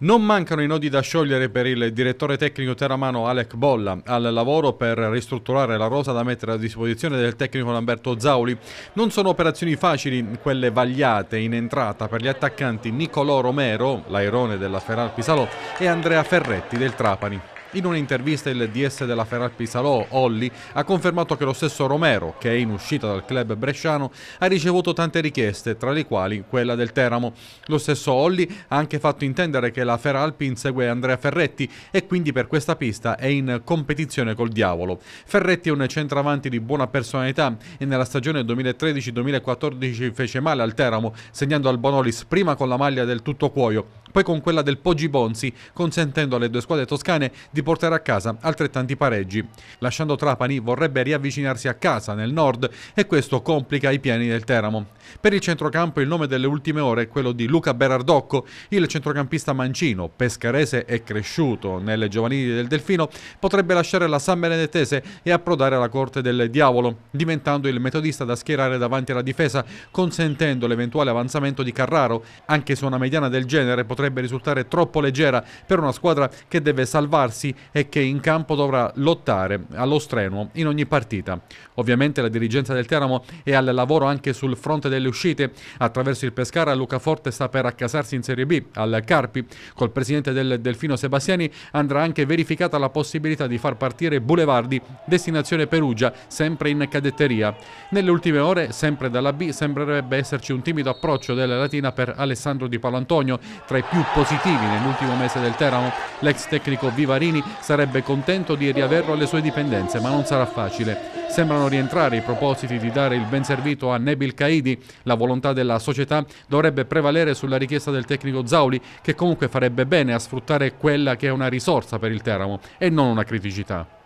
Non mancano i nodi da sciogliere per il direttore tecnico terramano Alec Bolla al lavoro per ristrutturare la rosa da mettere a disposizione del tecnico Lamberto Zauli. Non sono operazioni facili quelle vagliate in entrata per gli attaccanti Nicolò Romero, l'airone della Ferrar Pisalo, e Andrea Ferretti del Trapani. In un'intervista il DS della Ferral Pisalò, Olli, ha confermato che lo stesso Romero, che è in uscita dal club bresciano, ha ricevuto tante richieste, tra le quali quella del Teramo. Lo stesso Olli ha anche fatto intendere che la Feralpi insegue Andrea Ferretti e quindi per questa pista è in competizione col diavolo. Ferretti è un centravanti di buona personalità e nella stagione 2013-2014 fece male al Teramo, segnando al Bonolis prima con la maglia del tutto cuoio, poi con quella del Poggi Bonzi, consentendo alle due squadre toscane di portare a casa altrettanti pareggi. Lasciando Trapani vorrebbe riavvicinarsi a casa, nel nord, e questo complica i piani del Teramo. Per il centrocampo il nome delle ultime ore è quello di Luca Berardocco, il centrocampista mancino, pescarese e cresciuto nelle giovanili del Delfino, potrebbe lasciare la San Benedettese e approdare alla corte del Diavolo, diventando il metodista da schierare davanti alla difesa, consentendo l'eventuale avanzamento di Carraro, anche se una mediana del genere potrebbe potrebbe risultare troppo leggera per una squadra che deve salvarsi e che in campo dovrà lottare allo strenuo in ogni partita. Ovviamente la dirigenza del Teramo è al lavoro anche sul fronte delle uscite. Attraverso il Pescara Luca Forte sta per accasarsi in Serie B al Carpi. Col presidente del Delfino Sebastiani andrà anche verificata la possibilità di far partire Boulevardi, destinazione Perugia, sempre in cadetteria. Nelle ultime ore, sempre dalla B, sembrerebbe esserci un timido approccio della Latina per Alessandro Di Palantonio tra i più positivi nell'ultimo mese del Teramo. L'ex tecnico Vivarini sarebbe contento di riaverlo alle sue dipendenze, ma non sarà facile. Sembrano rientrare i propositi di dare il ben servito a Nebil Caidi. La volontà della società dovrebbe prevalere sulla richiesta del tecnico Zauli, che comunque farebbe bene a sfruttare quella che è una risorsa per il Teramo e non una criticità.